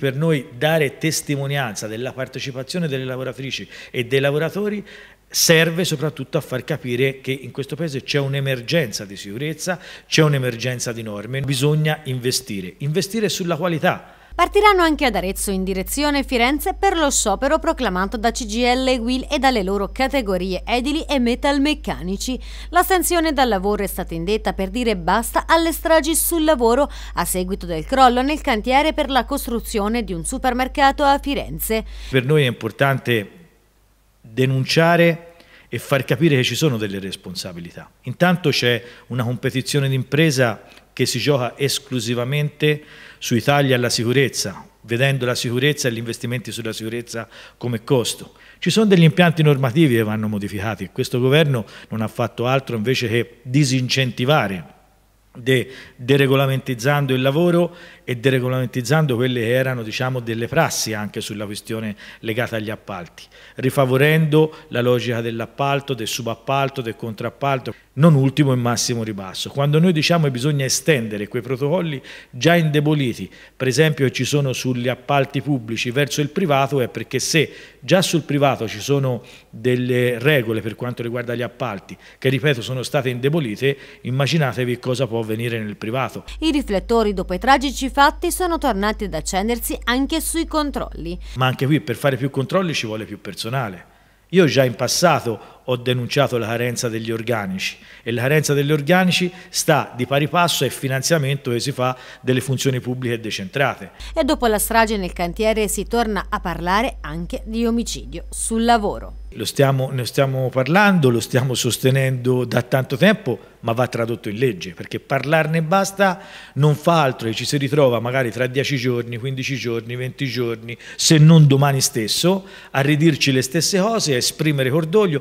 per noi dare testimonianza della partecipazione delle lavoratrici e dei lavoratori serve soprattutto a far capire che in questo paese c'è un'emergenza di sicurezza, c'è un'emergenza di norme, bisogna investire, investire sulla qualità, partiranno anche ad Arezzo in direzione Firenze per lo sciopero proclamato da CGL e Will e dalle loro categorie edili e metalmeccanici. L'astensione dal lavoro è stata indetta per dire basta alle stragi sul lavoro a seguito del crollo nel cantiere per la costruzione di un supermercato a Firenze. Per noi è importante denunciare e far capire che ci sono delle responsabilità. Intanto c'è una competizione d'impresa che si gioca esclusivamente sui tagli alla sicurezza, vedendo la sicurezza e gli investimenti sulla sicurezza come costo. Ci sono degli impianti normativi che vanno modificati, e questo governo non ha fatto altro invece che disincentivare de deregolamentizzando il lavoro e deregolamentizzando quelle che erano diciamo, delle prassi anche sulla questione legata agli appalti, rifavorendo la logica dell'appalto, del subappalto, del contrappalto, non ultimo e massimo ribasso. Quando noi diciamo che bisogna estendere quei protocolli già indeboliti, per esempio che ci sono sugli appalti pubblici verso il privato, è perché se già sul privato ci sono delle regole per quanto riguarda gli appalti, che ripeto sono state indebolite, immaginatevi cosa può intervenire nel privato. I riflettori dopo i tragici fatti sono tornati ad accendersi anche sui controlli. Ma anche qui per fare più controlli ci vuole più personale. Io già in passato ho denunciato la carenza degli organici e la carenza degli organici sta di pari passo al finanziamento che si fa delle funzioni pubbliche decentrate. E dopo la strage nel cantiere si torna a parlare anche di omicidio sul lavoro. Lo stiamo, ne stiamo parlando, lo stiamo sostenendo da tanto tempo, ma va tradotto in legge, perché parlarne basta non fa altro che ci si ritrova magari tra 10 giorni, 15 giorni, 20 giorni, se non domani stesso, a ridirci le stesse cose, a esprimere cordoglio.